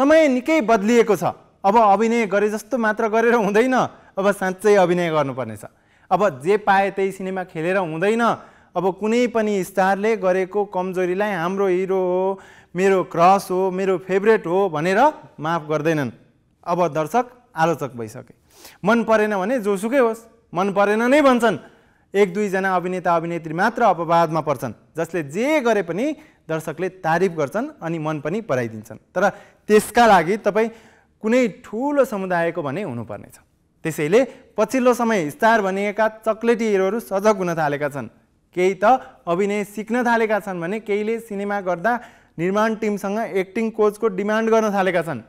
समय निकै बदलिएको छ अब अभिनय गरे जस्तो मात्र गरेर हुँदैन अब साँच्चै अभिनय गर्नुपर्नेछ अब जे पाए त्यही सिनेमा खेलेर हुँदैन अब कुनै पनि स्टारले गरेको कमजोरीलाई हाम्रो हिरो हो मेरो क्रस हो मेरो फेभरेट हो भनेर माफ गर्दैनन् अब दर्शक आलोचक भइसके मन परेन भने जोसुकै होस् मन परेन नै भन्छन् एक दुईजना अभिनेता अभिनेत्री मात्र अपवादमा पर्छन् जसले जे गरे पनि दर्शकले तारिफ गर्छन् अनि मन पनि पराइदिन्छन् तर त्यसका लागि तपाईँ कुनै ठुलो समुदायको भने हुनुपर्नेछ त्यसैले पछिल्लो समय स्टार भनिएका चक्लेटी हिरोहरू सजग हुन थालेका छन् केही त अभिनय सिक्न थालेका छन् भने केहीले सिनेमा गर्दा निर्माण टिमसँग एक्टिङ कोचको डिमान्ड गर्न थालेका छन्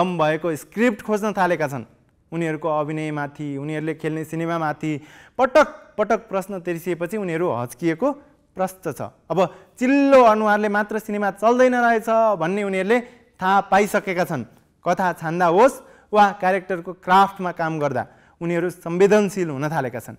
दम भएको स्क्रिप्ट खोज्न थालेका छन् उनीहरूको अभिनयमाथि उनीहरूले खेल्ने सिनेमामाथि पटक पटक प्रश्न तिर्सिएपछि उनीहरू हच्किएको प्रस्त छ अब चिल्लो अनुहारले मात्र सिनेमा चल्दैन रहेछ भन्ने उनीहरूले थाहा पाइसकेका छन् कथा छान्दा होस् वा क्यारेक्टरको क्राफ्टमा काम गर्दा उनीहरू संवेदनशील हुन थालेका छन्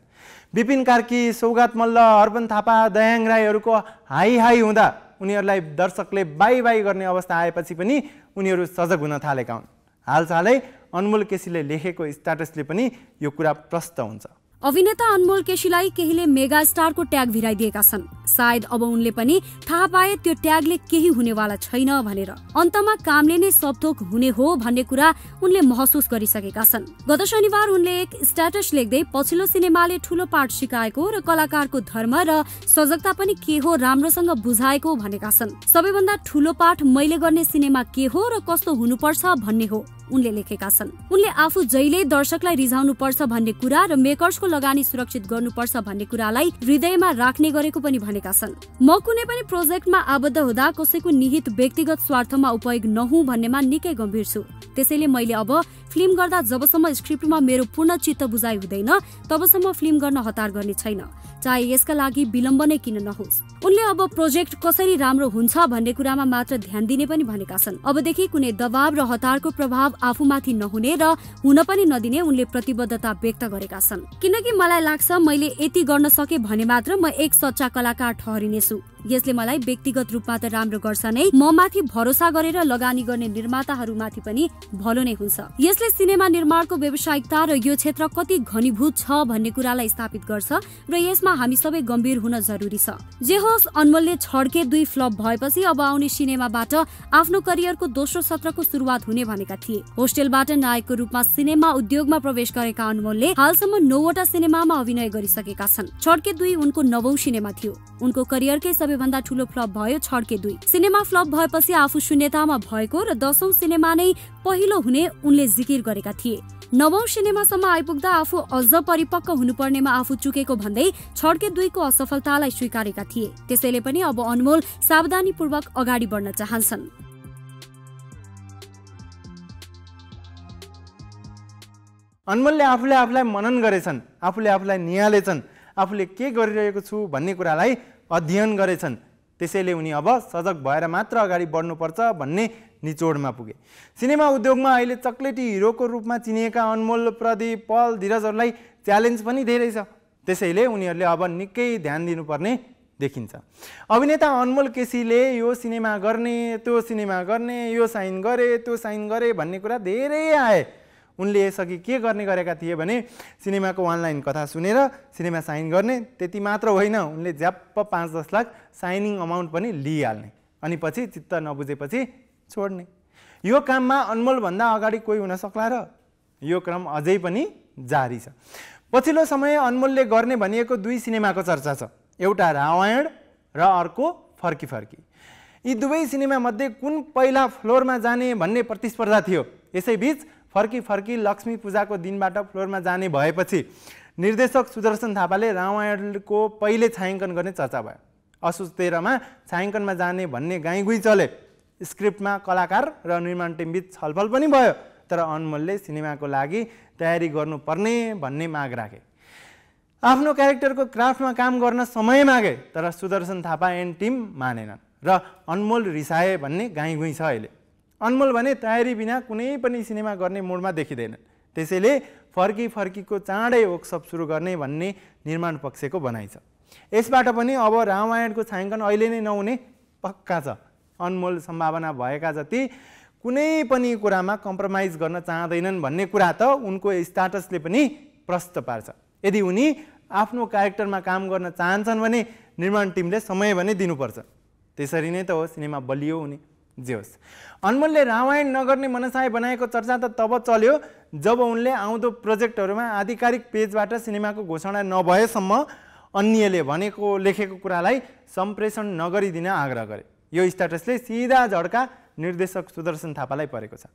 विपिन कार्की सौगात मल्ल अर्पण थापा दयाङ राईहरूको हाई हाई हुँदा उनीहरूलाई दर्शकले बाई बाई गर्ने अवस्था आएपछि पनि उनीहरू सजग हुन थालेका हुन् हालसालै अनमोल केसीले लेखेको स्ट्याटसले पनि यो कुरा प्रस्त हुन्छ अभिनेता अनमोल केसीलाई केहीले मेगा मेगास्टारको ट्याग भिराइदिएका छन् सायद अब उनले पनि थाहा पाए त्यो ट्यागले केही हुनेवाला छैन भनेर अन्तमा कामले नै सबथोक हुने हो भन्ने कुरा उनले महसुस गरिसकेका छन् गत शनिबार उनले एक स्ट्याटस लेख्दै पछिल्लो सिनेमाले ठूलो पाठ सिकाएको र कलाकारको धर्म र सजगता पनि के हो राम्रोसँग बुझाएको भनेका छन् सबैभन्दा ठूलो पाठ मैले गर्ने सिनेमा के हो र कस्तो हुनुपर्छ भन्ने हो उनले लेखेका छन् उनले आफू जहिले दर्शकलाई रिझाउनु पर्छ भन्ने कुरा र मेकर्सको लगानी सुरक्षित गर्नुपर्छ भन्ने कुरालाई हृदयमा राख्ने गरेको पनि भनेका छन् म कुनै पनि प्रोजेक्टमा आबद्ध हुँदा कसैको निहित व्यक्तिगत स्वार्थमा उपयोग नहुँ भन्नेमा निकै गम्भीर छु त्यसैले मैले अब फिल्म गर्दा जबसम्म स्क्रिप्टमा मेरो पूर्ण चित्त बुझाइ हुँदैन तबसम्म फिल्म गर्न हतार गर्ने छैन चाहे यसका लागि विलम्ब नै किन नहोस् उनले अब प्रोजेक्ट कसरी राम्रो हुन्छ भन्ने कुरामा मात्र ध्यान दिने पनि भनेका छन् अबदेखि कुनै दबाव र हतारको प्रभाव आफूमाथि नहुने र हुन पनि नदिने उनले प्रतिबद्धता व्यक्त गरेका छन् किनकि मलाई लाग्छ मैले यति गर्न सके भने मात्र म एक सच्चा कलाकार राठौरी यसले मलाई व्यक्तिगत रूपमा त राम्रो गर्छ नै म माथि भरोसा गरेर लगानी गर्ने निर्माताहरूमाथि पनि भलो नै हुन्छ यसले सिनेमा निर्माणको व्यावसायिकता र यो क्षेत्र कति घनीभूत छ भन्ने कुरालाई स्थापित गर्छ र यसमा हामी सबै गम्भीर हुन जरुरी छ जे होस् अनमोलले छड्के दुई फ्लप भएपछि अब आउने सिनेमाबाट आफ्नो करियरको दोस्रो सत्रको सुरुवात हुने भनेका थिए होस्टेलबाट नायकको रूपमा सिनेमा उद्योगमा प्रवेश गरेका अनमोलले हालसम्म नौवटा सिनेमामा अभिनय गरिसकेका छन् छड्के दुई उनको नवौं सिनेमा थियो उनको करियरकै सबै सबैभन्दा ठुलो फ्लप भयो छड्के दुई सिनेमा फ्लप भएपछि आफू शून्यतामा भएको र दशौं सिनेमा नै पहिलो हुने उनले जिकिर गरेका थिए नवौं सिनेमासम्म आइपुग्दा आफू अझ परिपक्व हुनुपर्नेमा आफू चुकेको भन्दै छड्के दुईको असफलतालाई स्वीकारेका थिए त्यसैले पनि अब अनमोल सावधानीपूर्वक अगाडि बढ्न चाहन्छन् अनमोलले आफूले आफूलाई मनन गरेछन् आफूले आफूलाई निहालेछन् आफूले के गरिरहेको छु भन्ने कुरालाई अध्ययन गरेछन् त्यसैले उनी अब सजग भएर मात्र अगाडि बढ्नुपर्छ भन्ने निचोडमा पुगे सिनेमा उद्योगमा अहिले चक्लेटी हिरोको रूपमा चिनिएका अनमोल प्रदीप पल धीरजहरूलाई च्यालेन्ज पनि धेरै छ त्यसैले उनीहरूले अब निकै ध्यान दिनुपर्ने देखिन्छ अभिनेता अनमोल केसीले यो सिनेमा गर्ने त्यो सिनेमा गर्ने यो साइन गरे त्यो साइन गरे भन्ने कुरा धेरै आए उनले यसअघि के गर्ने गरेका थिए भने सिनेमाको अनलाइन कथा सुनेर सिनेमा साइन गर्ने त्यति मात्र होइन उनले ज्याप्प पाँच दस लाख साइनिङ अमाउन्ट पनि लिइहाल्ने अनि पछि चित्त नबुझेपछि छोड्ने यो काममा अनमोलभन्दा अगाडि कोही हुन सक्ला र यो क्रम अझै पनि जारी छ पछिल्लो समय अनमोलले गर्ने भनिएको दुई सिनेमाको चर्चा छ एउटा रामायण र अर्को फर्की फर्की यी दुवै सिनेमामध्ये कुन पहिला फ्लोरमा जाने भन्ने प्रतिस्पर्धा थियो यसैबिच फर्की फर्की लक्ष्मी पूजाको दिनबाट फ्लोरमा जाने भएपछि निर्देशक सुदर्शन थापाले रामायणको पहिले छायाङ्कन गर्ने चर्चा भयो असोज तेह्रमा छायाङ्कनमा जाने भन्ने गाईगुई चले स्क्रिप्टमा कलाकार र निर्माण टिमबिच छलफल पनि भयो तर अनमोलले सिनेमाको लागि तयारी गर्नुपर्ने भन्ने माग राखे आफ्नो क्यारेक्टरको क्राफ्टमा काम गर्न समय मागे तर सुदर्शन थापा एन्ड टिम मानेनन् र अनमोल रिसाए भन्ने गाईगुई छ अहिले अनमोल भने तयारी बिना कुनै पनि सिनेमा गर्ने मुडमा देखिँदैनन् त्यसैले फर्की फर्कीको चाँडै वर्कसप सुरु गर्ने भन्ने निर्माण पक्षको भनाइ छ यसबाट पनि अब रामायणको छायाङ्कन अहिले नै नहुने पक्का छ अनमोल सम्भावना भएका जति कुनै पनि कुरामा कम्प्रोमाइज गर्न चाहँदैनन् भन्ने कुरा त उनको स्टाटसले पनि प्रष्ट पार्छ यदि उनी आफ्नो क्यारेक्टरमा काम गर्न चाहन्छन् भने निर्माण टिमले समय भने दिनुपर्छ त्यसरी नै त हो सिनेमा बलियो हुने होस् अनमोलले रामायण नगर्ने मनसाय बनाएको चर्चा त तब चल्यो जब उनले आउँदो प्रोजेक्टहरूमा आधिकारिक पेजबाट सिनेमाको घोषणा नभएसम्म अन्यले भनेको लेखेको कुरालाई सम्प्रेषण नगरिदिन आग्रह गरे यो स्ट्याटसले सिधा झड्का निर्देशक सुदर्शन थापालाई परेको छ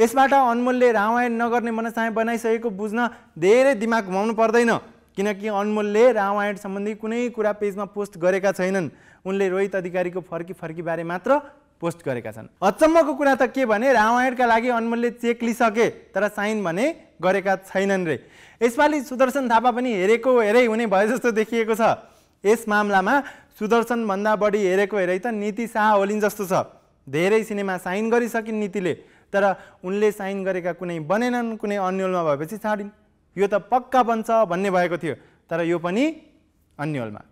यसबाट अनमोलले रामायण नगर्ने मनसाय बनाइसकेको बुझ्न धेरै दिमाग घुमाउनु पर्दैन किनकि अनमोलले रामायण सम्बन्धी कुनै कुरा पेजमा पोस्ट गरेका छैनन् उनले रोहित अधिकारीको फर्की फर्की बारे मात्र पोस्ट गरेका छन् अचम्मको कुरा त के भने रामायणका लागि अनमोलले चेक लिइसके तर साइन भने गरेका छैनन् रे यसपालि सुदर्शन थापा पनि हेरेको हेरै हुने भए जस्तो देखिएको छ यस मामलामा सुदर्शनभन्दा बढी हेरेको हेरै त नीति शाह होलिन् जस्तो छ धेरै सिनेमा साइन गरिसकिन् नीतिले तर उनले साइन गरेका कुनै बनेनन् कुनै अन्यलमा भएपछि छाडिन् यो त पक्का बन्छ भन्ने भएको थियो तर यो पनि अन्यलमा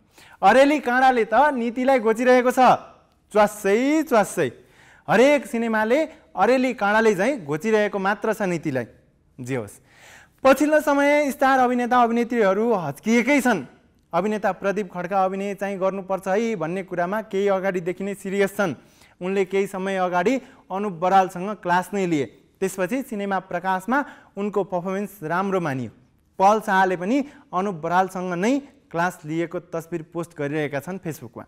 अरेली काँडाले त नीतिलाई गोचिरहेको छ च्वासै च्वासै हरेक सिनेमाले अरेली काँडाले झैँ घोचिरहेको मात्र छ नीतिलाई जे होस् पछिल्लो समय स्टार अभिनेता अभिनेत्रीहरू हच्किएकै छन् अभिनेता प्रदीप खड्का अभिनय चाहिँ गर्नुपर्छ है भन्ने कुरामा केही अगाडिदेखि नै सिरियस छन् उनले केही समय अगाडि अनुप बरालसँग क्लास नै लिए त्यसपछि सिनेमा प्रकाशमा उनको पर्फर्मेन्स राम्रो मानियो पल शाहले पनि अनुप बरालसँग नै क्लास लिएको तस्बिर पोस्ट गरिरहेका छन् फेसबुकमा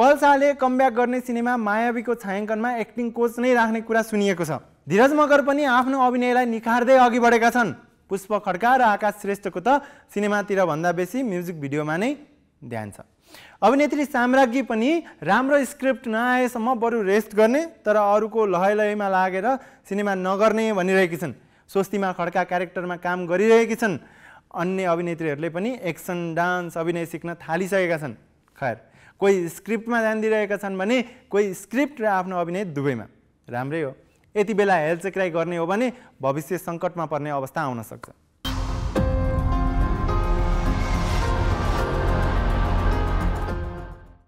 पहल शाहले कमब्याक गर्ने सिनेमा मायावीको छायाङ्कनमा एक्टिङ कोच नै राख्ने कुरा सुनिएको छ धीरज मगर पनि आफ्नो अभिनयलाई निखार्दै अघि बढेका छन् पुष्प खड्का र आकाश श्रेष्ठको त सिनेमातिर भन्दा बेसी म्युजिक भिडियोमा नै ध्यान छ अभिनेत्री साम्राज्ञी पनि राम्रो स्क्रिप्ट नआएसम्म बरु रेस्ट गर्ने तर अरूको लय लयमा लागेर सिनेमा नगर्ने भनिरहेकी छन् स्वस्तिमा खड्का क्यारेक्टरमा काम गरिरहेकी छन् अन्य अभिनेत्रीहरूले पनि एक्सन डान्स अभिनय सिक्न थालिसकेका छन् खैर कोही स्क्रिप्टमा ध्यान दिइरहेका छन् भने कोही स्क्रिप्ट र आफ्नो अभिनय दुवैमा राम्रै हो यति बेला हेलचेक्राइ गर्ने हो भने भविष्य सङ्कटमा पर्ने अवस्था आउन सक्छ